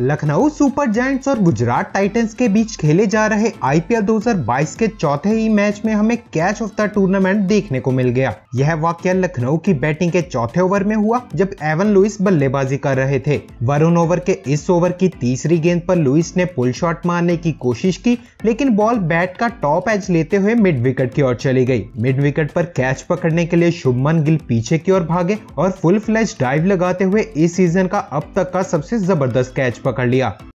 Lucknow super giants और Gujarat Titans के बीच खेले जा रहे आईपीएल 2022 के चौथे ही मैच में हमें कैच ऑफ द टूर्नामेंट देखने को मिल गया यह वाक्य लखनऊ की बैटिंग के चौथे ओवर में हुआ जब एवन लुइस बल्लेबाजी कर रहे थे वरुण ओवर के इस ओवर की तीसरी गेंद पर लुइस ने पुल शॉट मारने की कोशिश की लेकिन बॉल बैट का टॉप एच लेते हुए मिड विकेट की ओर चली गई मिड विकेट पर कैच पकड़ने के लिए शुभमन गिल पीछे की ओर भागे और फुल फ्लैश डाइव लगाते हुए इस सीजन का अब तक का सबसे जबरदस्त कैच पकड़ लिया